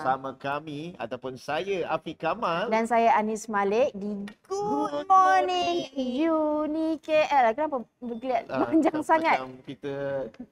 bersama kami ataupun saya Afiq Kamal dan saya Anis Malik di Good Morning, Morning. Uni KL. Kenapa melihat uh, ah, panjang sangat? kita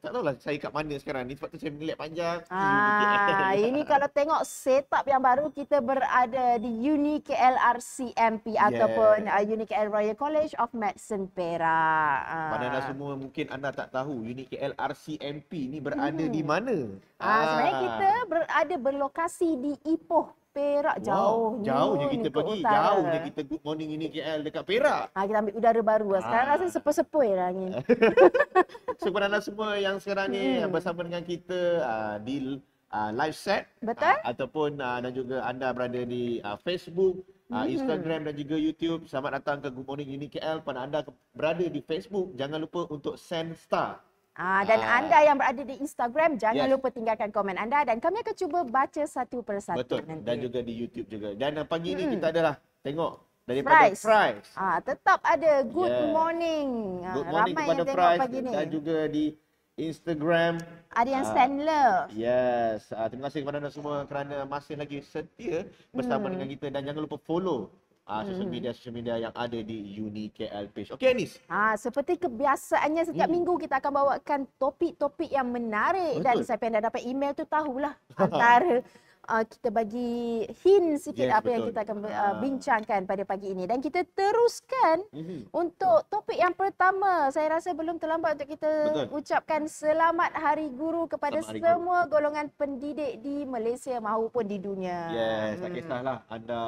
tak tahulah saya kat mana sekarang ni sebab tu saya melihat panjang. Ah, uh, ini kalau tengok setup yang baru kita berada di Uni KL RCMP yes. ataupun uh, Uni KL Royal College of Medicine Perak. Uh. Ah. Mana semua mungkin anda tak tahu Uni KL RCMP ni berada hmm. di mana? Ah, uh, sebenarnya kita berada berlokasi taksi di Ipoh Perak wow, jauh Jauh je kita pergi utara. Jauh je kita good morning ini KL dekat Perak ha, Kita ambil udara baru lah Sekarang ah. rasa sepoi-sepoi lah ni So kepada anda semua yang sekarang ni hmm. Bersama dengan kita uh, Di uh, live set Betul uh, Ataupun uh, dan juga anda berada di uh, Facebook Uh, Instagram dan juga YouTube. Selamat datang ke Good Morning ini KL. Pada anda berada di Facebook, jangan lupa untuk send star. Ah, dan ah. anda yang berada di Instagram, jangan yes. lupa tinggalkan komen anda dan kami akan cuba baca satu persatu. Betul. nanti. Dan juga di YouTube juga. Dan ah, pagi hmm. ni kita adalah tengok daripada price. Fries. Ah, tetap ada Good yes. Morning. Ah, good morning Ramai kepada Fries pagi ni. dan juga di Instagram. Ada yang uh, ah, send love. Yes. terima kasih kepada anda semua kerana masih lagi setia bersama hmm. dengan kita. Dan jangan lupa follow uh, social hmm. media social media yang ada di Uni KL page. Okey Anis. Ha seperti kebiasaannya setiap hmm. minggu kita akan bawakan topik-topik yang menarik Betul. dan siapa yang dah dapat email tu tahulah antara uh, kita bagi hint sikit yes, apa betul. yang kita akan uh, ah. bincangkan pada pagi ini dan kita teruskan mm-hmm. untuk topik yang pertama saya rasa belum terlambat untuk kita betul. ucapkan selamat hari guru kepada hari semua guru. golongan pendidik di Malaysia maupun di dunia. Yes, tak hmm. kisahlah anda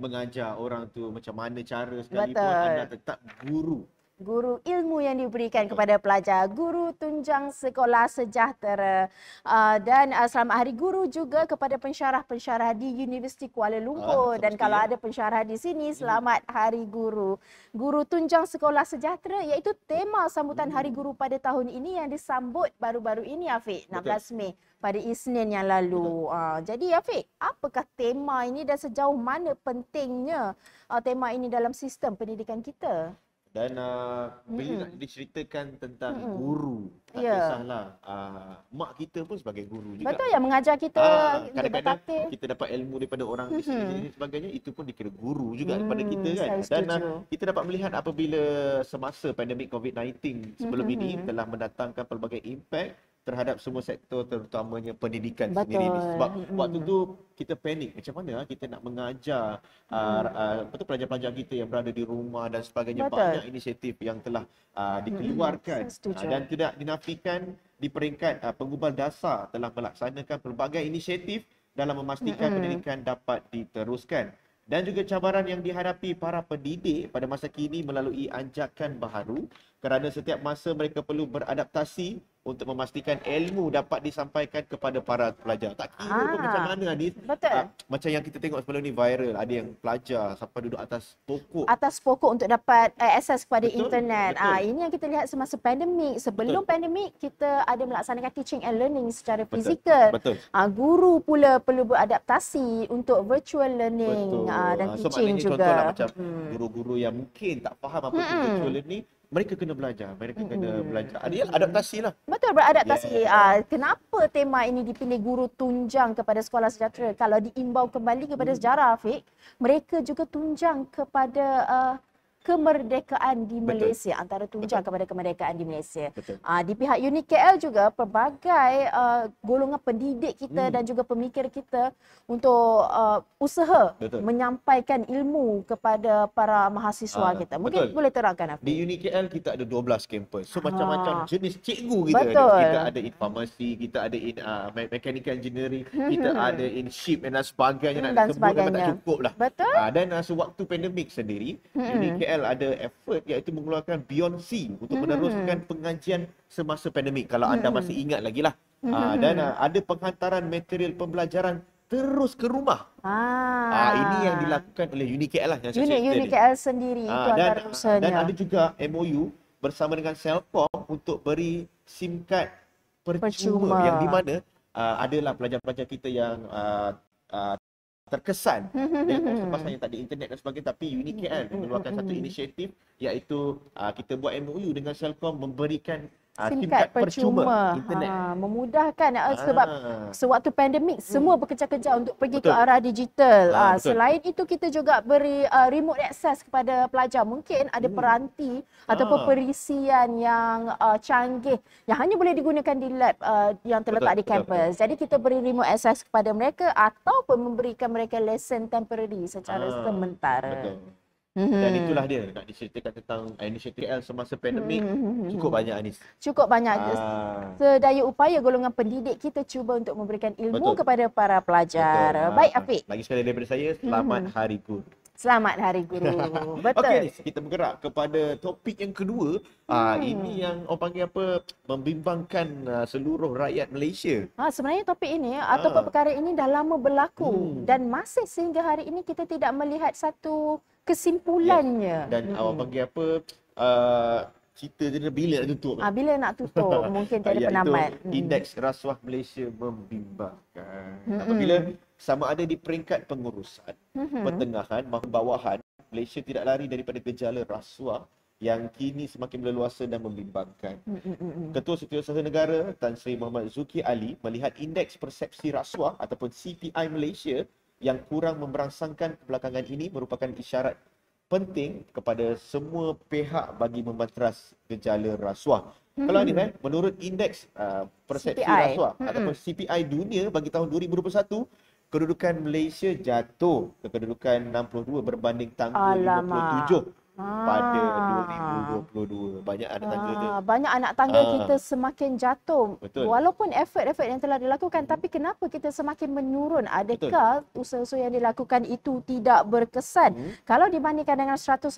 mengajar orang tu macam mana cara sekalipun betul. anda tetap guru guru ilmu yang diberikan kepada pelajar, guru tunjang sekolah sejahtera ah, dan ah, selamat hari guru juga kepada pensyarah-pensyarah di Universiti Kuala Lumpur dan kalau ada pensyarah di sini mm-hmm. selamat hari guru. Guru tunjang sekolah sejahtera iaitu tema sambutan hari guru pada tahun ini yang disambut baru-baru ini Afiq 16 Mei pada Isnin yang lalu. Ah, jadi Afiq, apakah tema ini dan sejauh mana pentingnya tema ini dalam sistem pendidikan kita? Dan uh, bila nak diceritakan tentang mm. guru, tak yeah. kisahlah. Uh, mak kita pun sebagai guru juga. Betul, yang mengajar kita. Uh, kadang-kadang kita dapat ilmu daripada orang hmm di sini dan sebagainya, itu pun dikira guru juga mm, daripada kita kan. Dan uh, kita dapat melihat apabila semasa pandemik COVID-19 sebelum hmm ini telah mendatangkan pelbagai impak terhadap semua sektor terutamanya pendidikan Betul. sendiri ni. sebab hmm. waktu tu kita panik macam mana ah, kita nak mengajar hmm. uh, uh, pelajar-pelajar kita yang berada di rumah dan sebagainya Betul. banyak inisiatif yang telah uh, dikeluarkan hmm. uh, dan tidak dinafikan di peringkat uh, pengubal dasar telah melaksanakan pelbagai inisiatif dalam memastikan hmm. pendidikan dapat diteruskan dan juga cabaran yang dihadapi para pendidik pada masa kini melalui anjakan baharu kerana setiap masa mereka perlu beradaptasi untuk memastikan ilmu dapat disampaikan kepada para pelajar. Tak kira ha. pun ah, macam mana ni. Betul. Uh, macam yang kita tengok sebelum ni viral. Ada yang pelajar sampai duduk atas pokok. Atas pokok untuk dapat uh, eh, akses kepada Betul. internet. Betul. Uh, ini yang kita lihat semasa pandemik. Sebelum Betul. pandemik, kita ada melaksanakan teaching and learning secara Betul. fizikal. Betul. Uh, guru pula perlu beradaptasi untuk virtual learning uh, dan so, teaching juga. contohlah macam hmm. guru-guru yang mungkin tak faham apa hmm. itu hmm. virtual learning mereka kena belajar mereka mm-hmm. kena belajar ada adaptasi lah betul beradaptasi yeah. Ya. kenapa tema ini dipilih guru tunjang kepada sekolah sejahtera kalau diimbau kembali kepada mm. sejarah Afiq mereka juga tunjang kepada uh, kemerdekaan di Malaysia antara tunjang kepada kemerdekaan di Malaysia. Betul. Ah, di pihak Unit KL juga pelbagai uh, golongan pendidik kita hmm. dan juga pemikir kita untuk uh, usaha Betul. menyampaikan ilmu kepada para mahasiswa uh, kita. Mungkin Betul. boleh terangkan apa? Di Unit KL kita ada 12 kampus. So macam-macam jenis cikgu kita Betul. ada. Kita ada in farmasi, kita ada in uh, mechanical engineering, kita hmm. ada in ship dan sebagainya dan sebagainya. Tak cukup lah. Betul. Uh, dan uh, sewaktu pandemik sendiri, hmm. Unit KL KL ada effort iaitu mengeluarkan Beyond C untuk hmm. meneruskan pengajian semasa pandemik kalau anda hmm. masih ingat lagi lah. Ah, hmm. Uh, dan uh, ada penghantaran material pembelajaran terus ke rumah. Ah. Uh, ini yang dilakukan oleh Uni KL lah. Uni, Uni KL sendiri uh, itu dan, antara Dan ya. ada juga MOU bersama dengan Celcom untuk beri SIM card percuma, percuma. yang di mana uh, adalah pelajar-pelajar kita yang uh, uh, terkesan dengan kesempatan yang tak ada internet dan sebagainya tapi UniKL kan, hmm, hmm, mengeluarkan satu hmm. inisiatif iaitu uh, kita buat MOU dengan Celcom memberikan Ah, simkat percuma, percuma. Ha, memudahkan ha. sebab sewaktu pandemik hmm. semua bekerja kejar untuk pergi betul. ke arah digital ha, ha, selain itu kita juga beri uh, remote access kepada pelajar mungkin ada hmm. peranti ha. ataupun perisian yang uh, canggih yang hanya boleh digunakan di lab uh, yang terletak betul. di kampus betul. jadi kita beri remote access kepada mereka ataupun memberikan mereka lesson temporary secara ha. sementara betul dan mhm. itulah dia nak diceritakan tentang NHTL semasa pandemik mhm, mhm, cukup banyak Anis. Cukup banyak. Ah. Sedaya upaya golongan pendidik kita cuba untuk memberikan ilmu Betul. kepada para pelajar. Betul. Baik ah, Afiq. Lagi sekali daripada saya selamat hari guru. Selamat Hari Guru. Betul. Okey, kita bergerak kepada topik yang kedua. Ah, hmm. Uh, ini yang orang panggil apa? Membimbangkan uh, seluruh rakyat Malaysia. Ha, sebenarnya topik ini ha. ataupun ah. perkara ini dah lama berlaku. Hmm. Dan masih sehingga hari ini kita tidak melihat satu kesimpulannya. Ya. Dan hmm. orang panggil apa? Uh, kita jadi bila nak tutup? Ha, bila nak tutup? Mungkin tak ada ya, penamat. Itu, hmm. Indeks rasuah Malaysia membimbangkan. Hmm. Apabila sama ada di peringkat pengurusan, mm-hmm. pertengahan maupun bawahan, Malaysia tidak lari daripada gejala rasuah yang kini semakin meluasa dan membimbangkan. Mm-hmm. Ketua Setiausaha Negara Tan Sri Muhammad Zuki Ali melihat indeks persepsi rasuah ataupun CPI Malaysia yang kurang memberangsangkan belakangan ini merupakan isyarat penting kepada semua pihak bagi memateras gejala rasuah. Mm-hmm. Kalau ni kan, menurut indeks uh, persepsi CPI. rasuah mm-hmm. ataupun CPI dunia bagi tahun 2021 kedudukan Malaysia jatuh ke kedudukan 62 berbanding tangguh 57 pada 2022 ah. banyak anak tangga tu ah, banyak anak tangga Aa. Ah. kita semakin jatuh Betul. walaupun effort-effort yang telah dilakukan hmm. tapi kenapa kita semakin menurun adakah Betul. usaha-usaha yang dilakukan itu tidak berkesan hmm. kalau dibandingkan dengan 180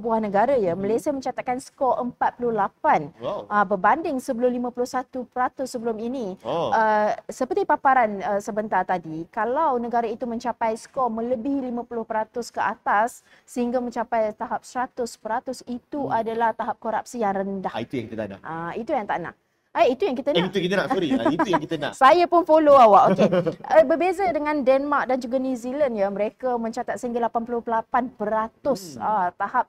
buah negara ya hmm. Malaysia mencatatkan skor 48 wow. uh, berbanding sebelum 51% sebelum ini oh. uh, seperti paparan uh, sebentar tadi kalau negara itu mencapai skor melebihi 50% ke atas sehingga mencapai tahap 100% itu hmm. adalah tahap korupsi yang rendah. Ah, itu yang kita nak. Ah, itu yang tak nak. Ah, itu yang kita eh, nak. Eh, itu kita nak, sorry. ah, itu yang kita nak. Saya pun follow awak. Okay. Uh, eh, berbeza dengan Denmark dan juga New Zealand, ya, mereka mencatat sehingga 88% hmm. ah, tahap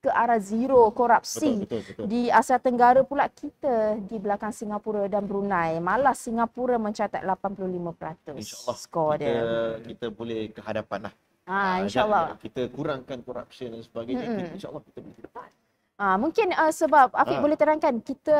ke arah zero korupsi betul, betul, betul. di Asia Tenggara pula kita di belakang Singapura dan Brunei malah Singapura mencatat 85% InsyaAllah skor dia kita boleh ke hadapan lah Ha, InsyaAllah. Kita kurangkan korupsi dan sebagainya. Hmm. InsyaAllah kita boleh dapat. Ha, ah, mungkin uh, sebab Afiq ha. boleh terangkan kita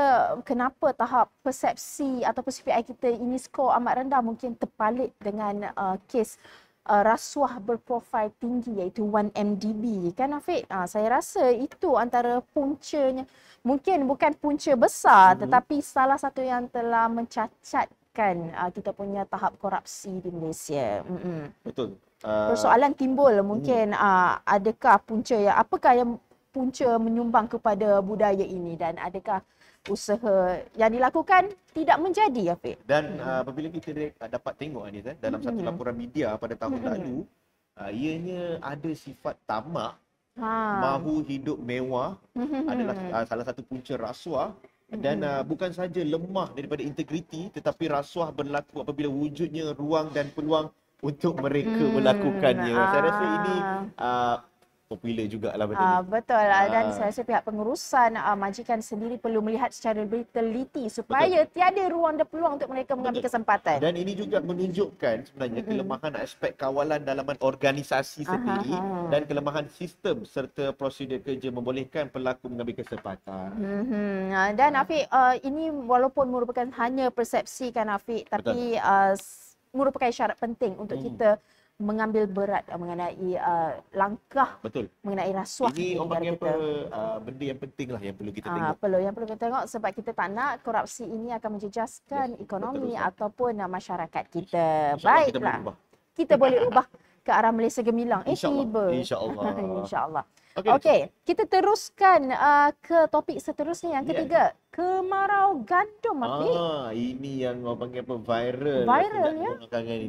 kenapa tahap persepsi atau persepsi CPI kita ini skor amat rendah mungkin terpalit dengan uh, kes uh, rasuah berprofil tinggi iaitu 1MDB kan Afiq? Ha, saya rasa itu antara puncanya mungkin bukan punca besar hmm. tetapi salah satu yang telah mencacatkan uh, kita punya tahap korupsi di Malaysia. Mm-mm. Betul. Ah. persoalan timbul hmm. mungkin hmm. uh, adakah punca yang apakah yang punca menyumbang kepada budaya ini dan adakah usaha yang dilakukan tidak menjadi ya Pak? Dan hmm. apabila kita dapat tengok ini eh, dalam satu hmm. laporan media pada tahun hmm. lalu uh, ianya ada sifat tamak ha. mahu hidup mewah hmm. adalah uh, salah satu punca rasuah dan uh, bukan saja lemah daripada integriti tetapi rasuah berlaku apabila wujudnya ruang dan peluang untuk mereka hmm, melakukannya. Aa, saya rasa ah. ini aa, ah, popular jugalah benda aa, ah, ni. Betul. Aa. Dan saya rasa pihak pengurusan aa, majikan sendiri perlu melihat secara lebih teliti supaya betul. tiada ruang dan peluang untuk mereka mengambil betul. kesempatan. Dan ini juga menunjukkan sebenarnya kelemahan aspek kawalan dalaman organisasi sendiri aa, dan kelemahan sistem serta prosedur kerja membolehkan pelaku mengambil kesempatan. Mm-hmm. Aa, dan Afiq, aa, ini walaupun merupakan hanya persepsi kan Afiq, tapi merupakan syarat penting untuk hmm. kita mengambil berat uh, mengenai uh, langkah betul mengenai rasuah ini orang yang kita. Apa, uh, benda yang penting lah yang perlu kita uh, tengok perlu yang perlu kita tengok sebab kita tak nak korupsi ini akan menjejaskan yes, ekonomi betul, ataupun uh, masyarakat kita baiklah kita, boleh ubah. kita boleh ubah ke arah Malaysia Gemilang insya eh tiba insyaallah insyaallah Okey, okay. kita teruskan uh, ke topik seterusnya yang ya. ketiga. Yeah. Kemarau gandum, Afiq. Ah, ini yang orang panggil apa? Viral. Viral, ya.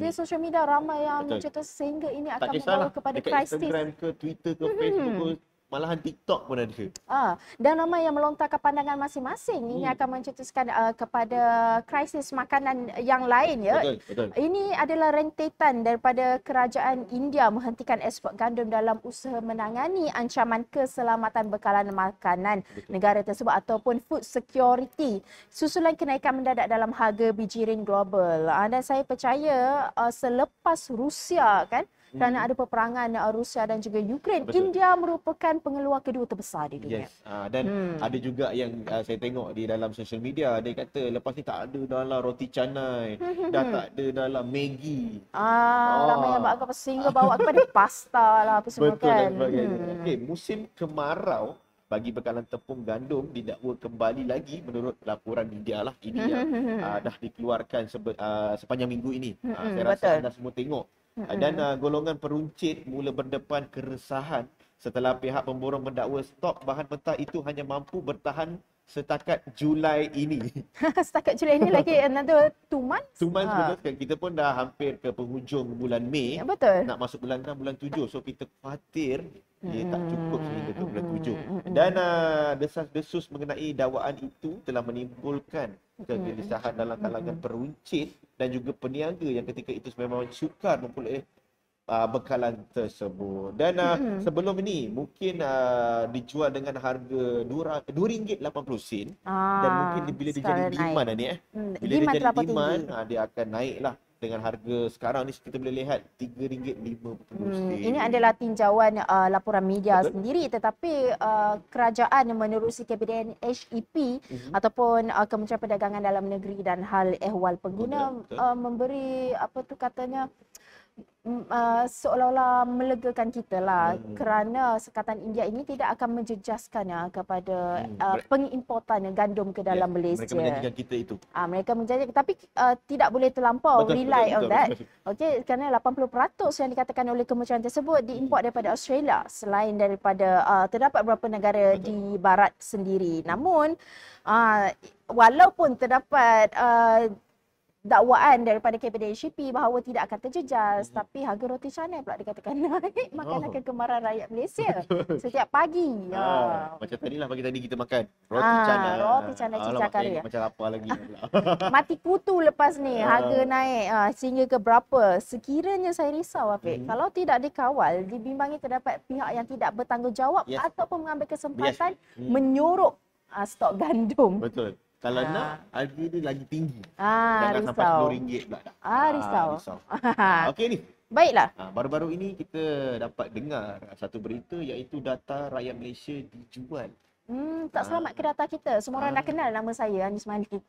Di social media ramai yang Betul. mencetus sehingga ini akan membawa kepada krisis. Tak Dekat Instagram ke, Twitter ke, hmm. Facebook ke. Malahan TikTok pun ada. Ah, dan ramai yang melontarkan pandangan masing-masing. Ini hmm. akan mencetuskan uh, kepada krisis makanan yang lain. ya. Betul, betul. Ini adalah rentetan daripada kerajaan India menghentikan ekspor gandum dalam usaha menangani ancaman keselamatan bekalan makanan betul. negara tersebut ataupun food security. Susulan kenaikan mendadak dalam harga bijirin global. Ah, dan saya percaya uh, selepas Rusia kan, kerana mhm. ada peperangan Rusia dan juga Ukraine Betul. India merupakan pengeluar kedua terbesar di dunia yes. ha, dan hmm. ada juga yang uh, saya tengok di dalam social media dia kata lepas ni tak ada dalam roti canai hmm, dah hmm, tak hmm. ada dalam Maggi ah, ah. lama yang buat apa sehingga bawa kepada pasta lah apa semua Betul, kan hmm. okay, musim kemarau bagi bekalan tepung gandum tidak boleh kembali lagi menurut laporan media lah ini yang uh, dah dikeluarkan sebe- uh, sepanjang minggu ini. Uh, saya rasa Betul. anda semua tengok mm-hmm. dan uh, golongan peruncit mula berdepan keresahan setelah pihak pemborong mendakwa stok bahan mentah itu hanya mampu bertahan setakat Julai ini. setakat Julai ini lagi another two months. Two months ha. betul. Kita pun dah hampir ke penghujung bulan Mei. Ya, betul. Nak masuk bulan enam bulan tujuh, So kita khawatir dia hmm. tak cukup sehingga ke bulan tujuh. Hmm. Dan uh, desas-desus mengenai dakwaan itu telah menimbulkan kegelisahan hmm. dalam kalangan hmm. peruncit dan juga peniaga yang ketika itu memang sukar mempunyai uh, bekalan tersebut. Dan uh, hmm. sebelum ini mungkin uh, dijual dengan harga dua ringgit RM2.80 ah, dan mungkin bila dijual jadi demand lah ni eh. Mm, bila dia jadi demand ah, dia akan naik lah dengan harga sekarang ni kita boleh lihat RM3.50. Hmm, ini adalah tinjauan uh, laporan media Betul. sendiri tetapi uh, kerajaan menerusi kabinet HEP uh-huh. Mm-hmm. ataupun uh, Kementerian Perdagangan Dalam Negeri dan Hal Ehwal Pengguna Uh, memberi apa tu katanya uh, uh, seolah-olah melegakan kita lah hmm. kerana sekatan India ini tidak akan menjejaskan ya, kepada hmm. uh, pengimportan gandum ke dalam yeah. Malaysia. Mereka menjanjikan kita itu. Uh, mereka menjanjikan tapi uh, tidak boleh terlampau betul, rely betul, on betul, that. Okey kerana 80% yang dikatakan oleh kementerian tersebut diimport hmm. daripada Australia selain daripada uh, terdapat beberapa negara betul. di barat sendiri. Namun uh, walaupun terdapat uh, dakwaan daripada KPD HCP bahawa tidak akan terjejas mm-hmm. tapi harga roti canai pula dikatakan naik makanan oh. kegemaran rakyat Malaysia setiap pagi. Ha. Ha. Macam tadilah pagi tadi kita makan roti ha. canai. Roti ah, canai ha. cicak kari. Macam apa lagi Mati kutu lepas ni harga naik ha. sehingga ke berapa. Sekiranya saya risau Afiq mm. kalau tidak dikawal dibimbangi terdapat pihak yang tidak bertanggungjawab yes. ataupun mengambil kesempatan yes. mm. menyorok uh, stok gandum. Betul. Kalau ha. nak, harga dia lagi tinggi. Ha, Jangan risau. sampai RM10 pula. Ah, ah risau. Ha, risau. Okey ni. Baiklah. Ha, baru-baru ini kita dapat dengar satu berita iaitu data rakyat Malaysia dijual. Hmm, tak selamat ha. ke data kita. Semua orang ha. dah kenal nama saya, Anis Malik.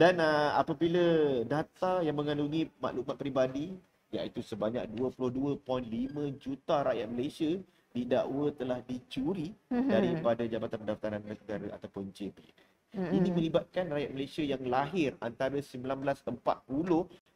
Dan uh, apabila data yang mengandungi maklumat peribadi iaitu sebanyak 22.5 juta rakyat Malaysia didakwa telah dicuri mhm. daripada Jabatan Pendaftaran Negara ataupun JPN. Ini mhm. melibatkan rakyat Malaysia yang lahir antara 1940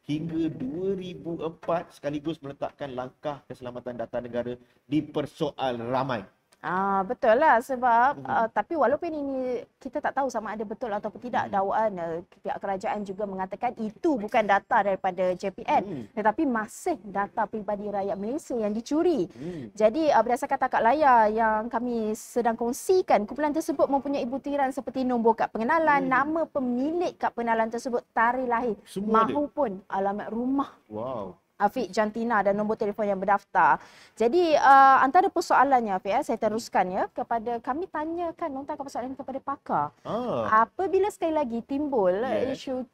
hingga 2004 sekaligus meletakkan langkah keselamatan data negara di persoal ramai. Ah betul lah sebab mm-hmm. uh, tapi walaupun ini kita tak tahu sama ada betul atau tidak mm-hmm. dakwaan uh, pihak kerajaan juga mengatakan itu bukan data daripada JPN mm-hmm. tetapi masih data peribadi rakyat Malaysia yang dicuri. Mm-hmm. Jadi uh, berdasarkan takat layar yang kami sedang kongsikan kumpulan tersebut mempunyai butiran seperti nombor kad pengenalan, mm-hmm. nama pemilik kad pengenalan tersebut, tarikh lahir Semua mahupun dia. alamat rumah. Wow. Afiq Jantina dan nombor telefon yang berdaftar. Jadi uh, antara persoalannya Afiq ya, saya teruskan ya kepada kami tanyakan nonton persoalan kepada pakar. Ah. Apabila sekali lagi timbul yeah. isu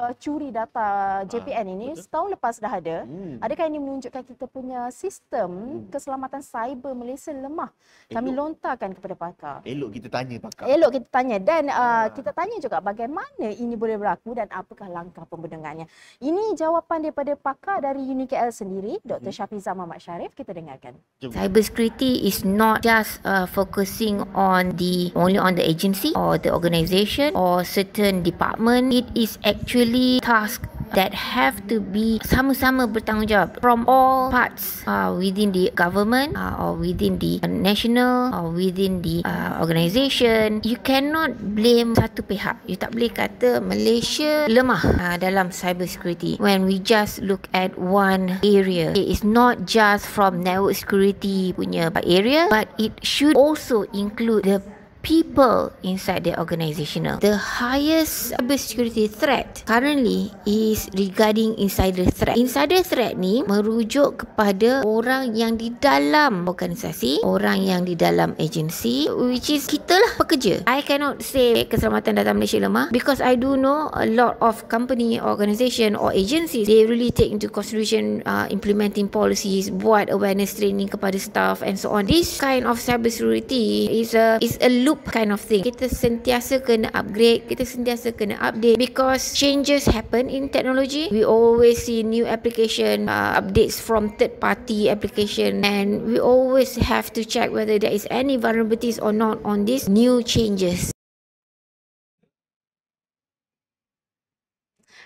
uh, curi data ah, JPN ha, ini betul. setahun lepas dah ada. Hmm. Adakah ini menunjukkan kita punya sistem hmm. keselamatan cyber Malaysia lemah? Kami lontarkan kepada pakar. Elok kita tanya pakar. Elok kita tanya dan uh, ha. kita tanya juga bagaimana ini boleh berlaku dan apakah langkah pembenangannya. Ini jawapan daripada pakar dari UniKL sendiri, Dr. Hmm. Syafiza Muhammad Syarif Kita dengarkan. Cyber security is not just uh, focusing on the only on the agency or the organisation or certain department. It is actually actually task that have to be sama-sama bertanggungjawab from all parts uh, within the government uh, or within the uh, national or within the uh, organisation you cannot blame satu pihak you tak boleh kata Malaysia lemah uh, dalam cyber security when we just look at one area it is not just from network security punya area but it should also include the people inside the organization. The highest cyber security threat currently is regarding insider threat. Insider threat ni merujuk kepada orang yang di dalam organisasi, orang yang di dalam agensi which is kita lah pekerja. I cannot say keselamatan data Malaysia lemah because I do know a lot of company, organisation or agencies they really take into consideration uh, implementing policies, buat awareness training kepada staff and so on. This kind of cyber security is a is a loop loop kind of thing. Kita sentiasa kena upgrade, kita sentiasa kena update because changes happen in technology. We always see new application uh, updates from third party application and we always have to check whether there is any vulnerabilities or not on these new changes.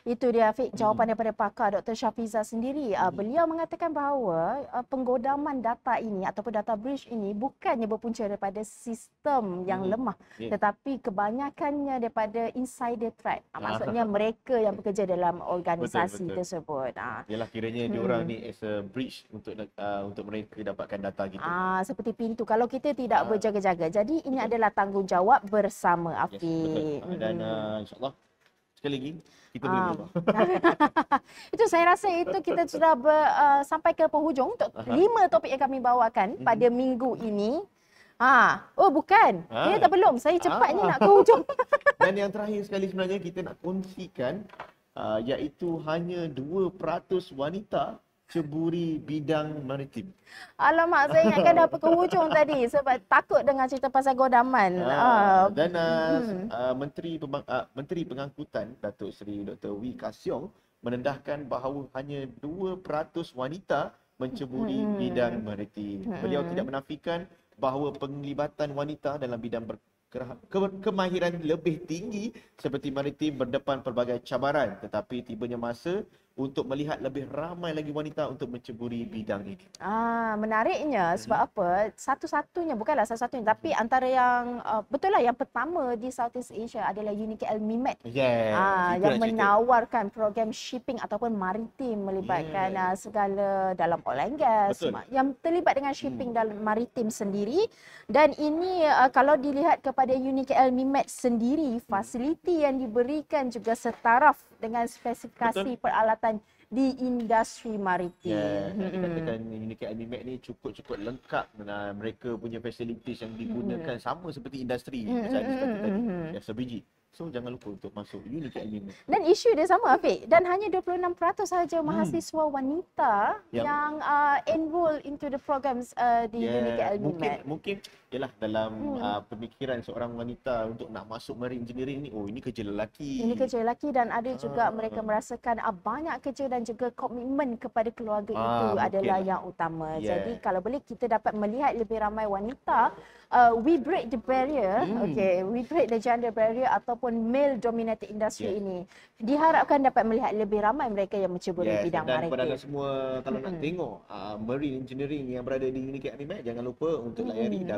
Itu dia Afiq hmm. jawapan hmm. daripada pakar Dr. Syafiza sendiri. Uh, beliau mengatakan bahawa ah, penggodaman data ini ataupun data breach ini bukannya berpunca daripada sistem yang hmm. lemah yeah. tetapi kebanyakannya daripada insider threat. Uh, maksudnya mereka yang bekerja dalam organisasi betul, betul. tersebut. Ah. Uh. Yalah kiranya hmm. diorang ni as a breach untuk uh, untuk mereka dapatkan data kita. Ah seperti pintu kalau kita tidak uh. berjaga-jaga. Jadi ini betul. adalah tanggungjawab bersama Afiq. Yes, betul. Dan uh, insyaAllah Sekali lagi, kita ah. boleh um, Itu saya rasa itu kita sudah ber, uh, sampai ke penghujung untuk uh lima topik yang kami bawakan uh pada minggu ini. Ha. Oh bukan, ha. eh, tak belum. Saya cepat ha. ni ah. nak ke hujung. Dan yang terakhir sekali sebenarnya kita nak kongsikan uh, iaitu hanya 2% wanita ceburi bidang maritim. Alamak, saya ingatkan dah ke hujung tadi sebab takut dengan cerita pasal godaman. Uh, ah, uh, ah, dan uh, hmm. uh, Menteri, Pembang- uh, Menteri Pengangkutan, Datuk Seri Dr. Wee Kasiong menendahkan bahawa hanya 2% wanita menceburi hmm. bidang maritim. Hmm. Beliau tidak menafikan bahawa penglibatan wanita dalam bidang ber- ke- kemahiran lebih tinggi seperti maritim berdepan pelbagai cabaran. Tetapi tibanya masa untuk melihat lebih ramai lagi wanita untuk menceburi bidang ini. Ah, menariknya hmm. sebab hmm. apa? Satu-satunya bukanlah satu-satunya tapi hmm. antara yang uh, betul lah yang pertama di Southeast Asia adalah Unique Elmimet. Yeah. Ah, yang menawarkan program shipping ataupun maritim melibatkan yeah. Uh, segala dalam oil and gas betul. yang terlibat dengan shipping hmm. dalam maritim sendiri dan ini uh, kalau dilihat kepada Unique Mimet sendiri hmm. fasiliti yang diberikan juga setaraf dengan spesifikasi Betul. peralatan di industri maritim. Ya, yeah, hmm. Unicat Animate ni cukup-cukup lengkap dengan mereka punya facilities yang digunakan hmm. sama seperti industri. Hmm. Macam hmm. tadi, hmm. biasa hmm, hmm. biji. So jangan lupa untuk masuk unit ini. Dan isu dia sama Afiq. Dan hanya 26% sahaja hmm. mahasiswa wanita yep. yang uh, enroll into the programs uh, di yeah. unit admin. Mungkin, mungkin yalah, dalam hmm. uh, pemikiran seorang wanita untuk nak masuk marine engineering ni, oh ini kerja lelaki. Ini kerja lelaki dan ada juga ah. mereka merasakan uh, banyak kerja dan juga komitmen kepada keluarga ah, itu adalah lah. yang utama. Yeah. Jadi kalau boleh kita dapat melihat lebih ramai wanita uh, we break the barrier hmm. okay we break the gender barrier ataupun male dominated industry yeah. ini diharapkan dapat melihat lebih ramai mereka yang mencuba yes, di bidang dan maritim dan kepada semua kalau hmm. nak tengok uh, marine engineering yang berada di UniKL MIMET, jangan lupa untuk hmm. layari hmm.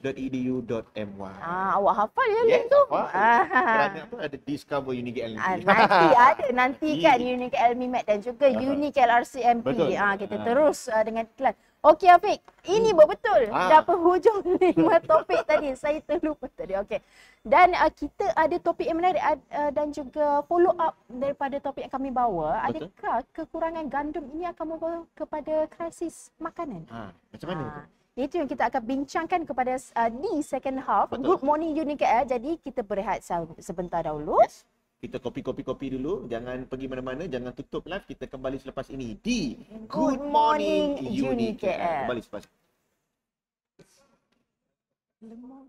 E .edu.my ah, Awak hafal ya yes, link tu? Ya, ah. Kerana ada Discover Unique LMP ah, Nanti ada, nanti kan Unique LMP dan juga Unique LRCMP Ah, Kita ah. terus uh, dengan iklan Okey Afiq, ini hmm. betul ha. Ah. dah penghujung lima topik tadi. Saya terlupa tadi. Okey. Dan uh, kita ada topik yang menarik uh, dan juga follow up daripada topik yang kami bawa. Betul. Adakah kekurangan gandum ini akan membawa kepada krisis makanan? Ha, macam mana ha. tu? Itu yang kita akan bincangkan kepada uh, di second half. Betul. Good morning Unique Air. Jadi kita berehat sebentar dahulu. Yes. Kita kopi kopi kopi dulu. Jangan pergi mana-mana. Jangan tutup live. Lah. Kita kembali selepas ini di Good Morning, Morning Kembali selepas. Lemah.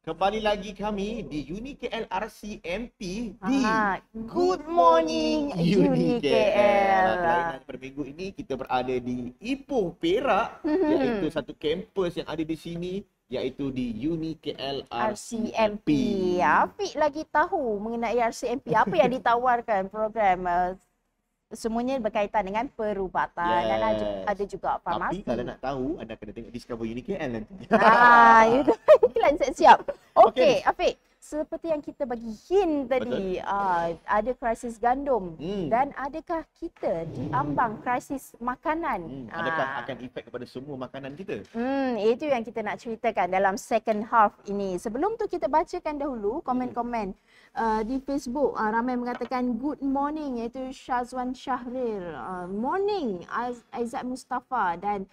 Kembali lagi kami di Uni KL RC MP di ah, Good Morning Uni KL. Pada minggu ini kita berada di Ipoh Perak mm-hmm. iaitu satu kampus yang ada di sini iaitu di Uni KL RCMP. Apa lagi tahu mengenai RCMP apa yang ditawarkan program uh, semuanya berkaitan dengan perubatan yes. dan ada juga farmasi. Tapi kalau nak tahu anda kena tengok Discover Uni KL nanti. Ha, ah, itu plan siap-siap. Okey, okay. Afiq. Seperti yang kita bagi hint tadi, uh, ada krisis gandum hmm. dan adakah kita diambang krisis makanan? Hmm. Ah. Adakah uh. akan efek kepada semua makanan kita? Hmm, itu yang kita nak ceritakan dalam second half ini. Sebelum tu kita bacakan dahulu hmm. komen-komen uh, di Facebook. Uh, ramai mengatakan good morning iaitu Shazwan Syahrir. Uh, morning Aizat Mustafa dan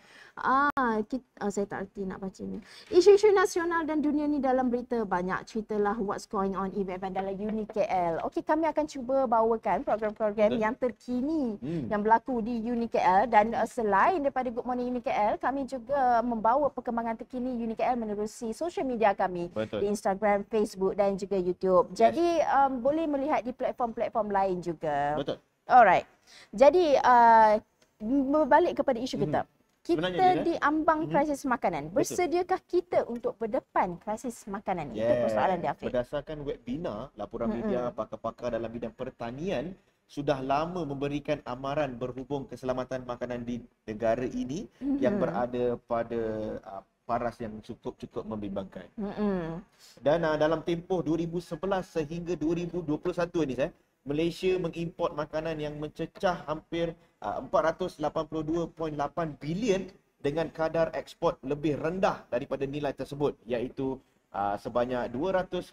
Ah, kita, ah saya tak reti nak bacanya. Isu-isu nasional dan dunia ni dalam berita banyak ceritalah what's going on event bandar Uni KL. Okey, kami akan cuba bawakan program-program yang terkini hmm. yang berlaku di Uni KL dan uh, selain daripada Good Morning Uni KL, kami juga membawa perkembangan terkini Uni KL menerusi social media kami Betul. di Instagram, Facebook dan juga YouTube. Jadi, yes. um, boleh melihat di platform-platform lain juga. Betul. Alright. Jadi, uh, berbalik kepada isu hmm. kita kita ni, di ambang eh? Mhm. krisis makanan. Bersediakah kita untuk berdepan krisis makanan? Yes. Itu persoalan dia, Afiq. Berdasarkan webina, laporan mm-hmm. media pakar-pakar dalam bidang pertanian sudah lama memberikan amaran berhubung keselamatan makanan di negara ini hmm yang berada pada uh, paras yang cukup-cukup membimbangkan. hmm Dan uh, dalam tempoh 2011 sehingga 2021 ini, saya, Malaysia mengimport makanan yang mencecah hampir 482.8 ah, bilion dengan kadar ekspor lebih rendah daripada nilai tersebut iaitu Uh, sebanyak 296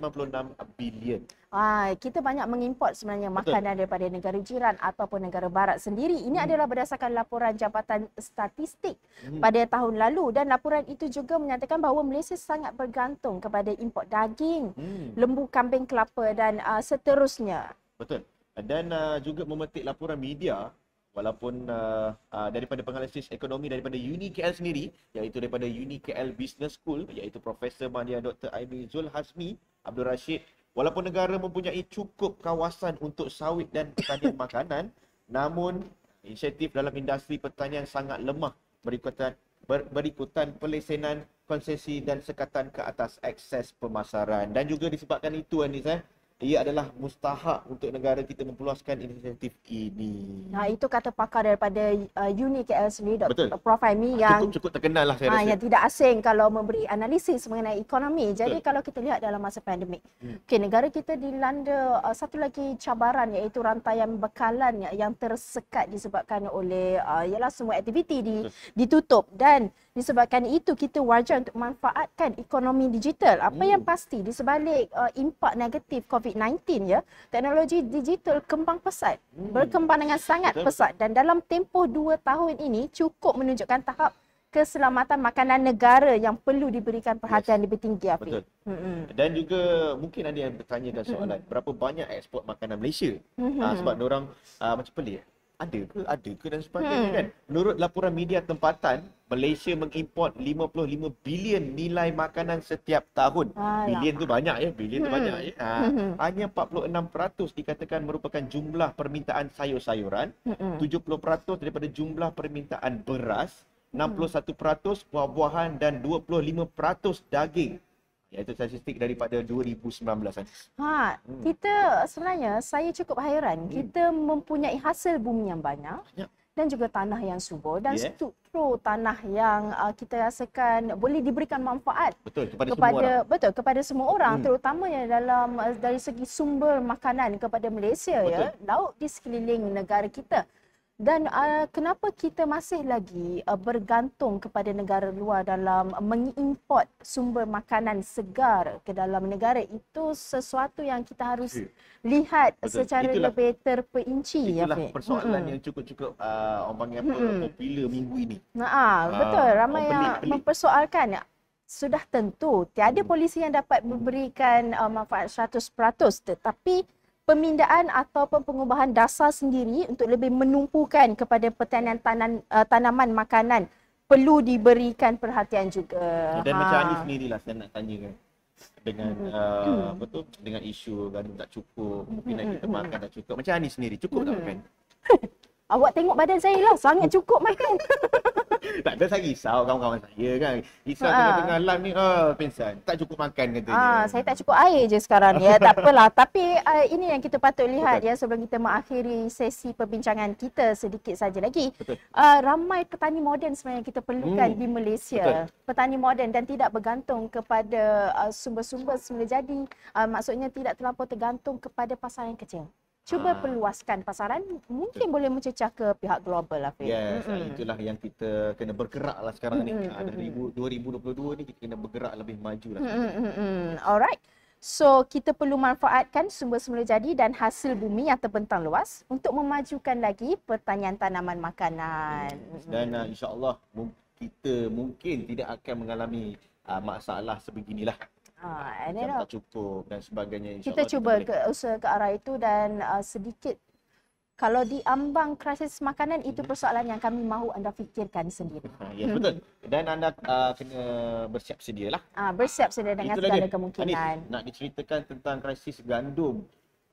bilion. Ah, kita banyak mengimport sebenarnya makanan daripada negara jiran ataupun negara barat sendiri. Ini hmm. adalah berdasarkan laporan Jabatan Statistik hmm. pada tahun lalu dan laporan itu juga menyatakan bahawa Malaysia sangat bergantung kepada import daging, hmm. lembu, kambing, kelapa dan uh, seterusnya. Betul. Dan uh, juga memetik laporan media walaupun uh, uh, daripada penganalisis ekonomi daripada Uni KL sendiri iaitu daripada Uni KL Business School iaitu Profesor Mahdiah Dr. Aimi Zul Hasmi Abdul Rashid walaupun negara mempunyai cukup kawasan untuk sawit dan pertanian makanan namun inisiatif dalam industri pertanian sangat lemah berikutan ber, berikutan pelesenan konsesi dan sekatan ke atas akses pemasaran dan juga disebabkan itu Anis eh ia adalah mustahak untuk negara kita memperluaskan inisiatif ini. Nah, itu kata pakar daripada uh, Uni KL sendiri, Dr. Betul. Prof. Aimi ah, yang... Cukup, cukup terkenal lah saya ah, rasa. Yang tidak asing kalau memberi analisis mengenai ekonomi. Jadi, kalau kita lihat dalam masa pandemik. Hmm. Okay, negara kita dilanda uh, satu lagi cabaran iaitu rantaian bekalan yang tersekat disebabkan oleh uh, ialah semua aktiviti di, ditutup. Dan... Disebabkan itu kita wajar untuk manfaatkan ekonomi digital. Apa hmm. yang pasti di sebalik uh, impak negatif COVID-19 ya, teknologi digital kembang pesat, hmm. berkembang dengan sangat Betul. pesat dan dalam tempoh dua tahun ini cukup menunjukkan tahap keselamatan makanan negara yang perlu diberikan perhatian yes. lebih tinggi Afiq. Betul. Hmm. Dan juga mungkin ada yang bertanya dan soalan, hmm. berapa banyak ekspor makanan Malaysia? Hmm. Ha, sebab orang uh, macam pelik. Eh ada ke ada ke dan sebagainya hmm. kan menurut laporan media tempatan Malaysia mengimport 55 bilion nilai makanan setiap tahun Alah. bilion tu banyak ya bilion hmm. tu banyak ya ha. Hmm. hanya 46% dikatakan merupakan jumlah permintaan sayur-sayuran hmm. 70% daripada jumlah permintaan beras 61% hmm. buah-buahan dan 25% daging iaitu statistik daripada 2019. Ha, hmm. kita sebenarnya saya cukup hairan hmm. kita mempunyai hasil bumi yang banyak. banyak dan juga tanah yang subur dan yeah. struktur tanah yang uh, kita rasakan boleh diberikan manfaat betul kepada, kepada semua orang betul kepada semua orang hmm. terutamanya dalam uh, dari segi sumber makanan kepada Malaysia ya, betul. ya laut di sekeliling negara kita dan uh, kenapa kita masih lagi uh, bergantung kepada negara luar dalam mengimport sumber makanan segar ke dalam negara itu sesuatu yang kita harus yeah. lihat Betul. secara itulah, lebih terperinci ya Itulah okay. persoalan mm-hmm. yang cukup-cukup uh, orang panggil apa mm-hmm. popular minggu ini. Nah, ah, Betul, ramai uh, yang pelik mempersoalkan sudah tentu tiada hmm. polisi yang dapat hmm. memberikan uh, manfaat 100% tetapi pemindaan atau pengubahan dasar sendiri untuk lebih menumpukan kepada pertanian tanan, uh, tanaman makanan perlu diberikan perhatian juga. Dan ha. macam Ani sendirilah saya nak tanya kan. dengan hmm. uh, apa tu dengan isu gandum tak cukup mungkin kita hmm, hmm, makan tak cukup macam Ani sendiri cukup tak makan? Awak tengok badan saya lah. Sangat cukup makan. tak ada saya risau kawan-kawan saya kan. Risau ha. tengah-tengah live ni. Oh, pensan. Tak cukup makan katanya. Ha, saya tak cukup air je sekarang ni. Ya. tak apalah. Tapi uh, ini yang kita patut lihat Betul. ya. Sebelum kita mengakhiri sesi perbincangan kita sedikit saja lagi. Uh, ramai petani moden sebenarnya kita perlukan hmm. di Malaysia. Betul. Petani moden dan tidak bergantung kepada uh, sumber-sumber semula jadi. Uh, maksudnya tidak terlalu tergantung kepada pasar yang kecil cuba ha. perluaskan pasaran mungkin Betul. boleh mencecah ke pihak global lah Fik. Yes, mm-hmm. itulah yang kita kena bergerak lah sekarang mm-hmm. ni. Ada mm 2022 ni kita kena bergerak lebih maju lah. Mm-hmm. Alright. So kita perlu manfaatkan sumber semula jadi dan hasil bumi yang terbentang luas untuk memajukan lagi pertanian tanaman makanan. Dan uh, ah, insya-Allah kita mungkin tidak akan mengalami uh, masalah sebeginilah ha, and tak uh, cukup dan sebagainya. kita cuba kita Ke, usaha ke arah itu dan uh, sedikit kalau diambang krisis makanan itu mhm. persoalan yang kami mahu anda fikirkan sendiri. Ah, ya betul. Dan anda uh, kena bersiap sedialah. Ah uh, bersiap sedia dengan segala dia. kemungkinan. Anit, nak diceritakan tentang krisis gandum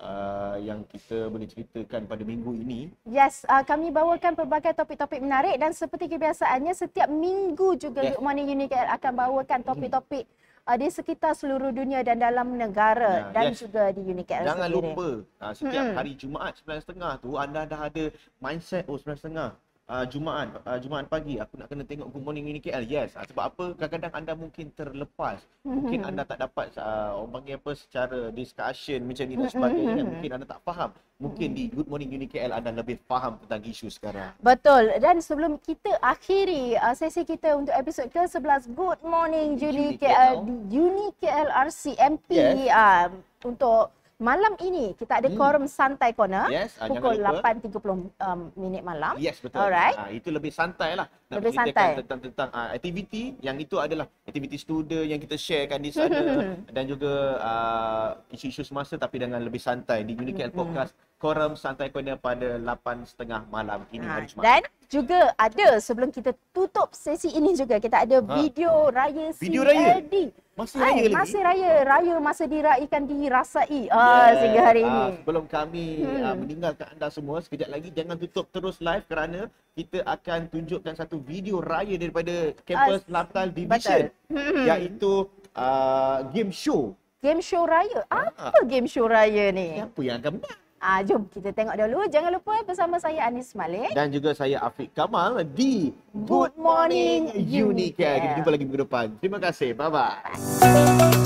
uh, yang kita boleh ceritakan pada minggu ini. Yes, uh, kami bawakan pelbagai topik-topik menarik dan seperti kebiasaannya setiap minggu juga yes. Good Morning Unique akan bawakan mhm. topik-topik hmm uh, di sekitar seluruh dunia dan dalam negara ya, dan yes. juga di Uni Unique Jangan sendiri. lupa uh, setiap hmm. hari Jumaat 9.30 tu anda dah ada mindset oh 9.30 uh, Jumaat uh, Jumaat pagi aku nak kena tengok Good Morning ini KL. Yes. Uh, sebab apa? Kadang-kadang anda mungkin terlepas. Mungkin mhm. anda tak dapat uh, orang panggil apa secara discussion macam ni dan mhm, sebagainya. Kan? Mhm. Mungkin anda tak faham. Mungkin di Good Morning Uni KL anda lebih faham tentang isu sekarang. Betul. Dan sebelum kita akhiri sesi kita untuk episod ke-11 Good Morning Uni KL, KL di Uni KL RC MP yes. uh, untuk Malam ini kita ada hmm. quorum hmm. santai corner yes, ah, pukul 8.30 um, minit malam. Yes betul. Alright. Ha, itu lebih santai lah nak lebih santai tentang tentang uh, ah, aktiviti yang itu adalah aktiviti student yang kita sharekan di sana dan juga uh, isu-isu semasa tapi dengan lebih santai di Unique mm-hmm. Podcast Korum Santai Corner pada 8.30 malam ini ha, hari Jumaat. Dan juga ada sebelum kita tutup sesi ini juga kita ada ha? video raya video CLD. Raya. Masih raya lagi. Masih raya, raya masa diraikan dirasai ah yeah. sehingga hari ini. Uh, sebelum kami hmm. uh, meninggalkan anda semua sekejap lagi jangan tutup terus live kerana kita akan tunjukkan satu video raya daripada kampus ah, Natal Division Betul. Hmm. iaitu uh, game show. Game show raya. Ah. Apa ah. game show raya ni? Siapa yang akan menang? Ah, jom kita tengok dulu. Jangan lupa bersama saya Anis Malik. Dan juga saya Afiq Kamal di Good, Morning, Morning Kita jumpa lagi minggu depan. Terima kasih. Bye-bye. Bye.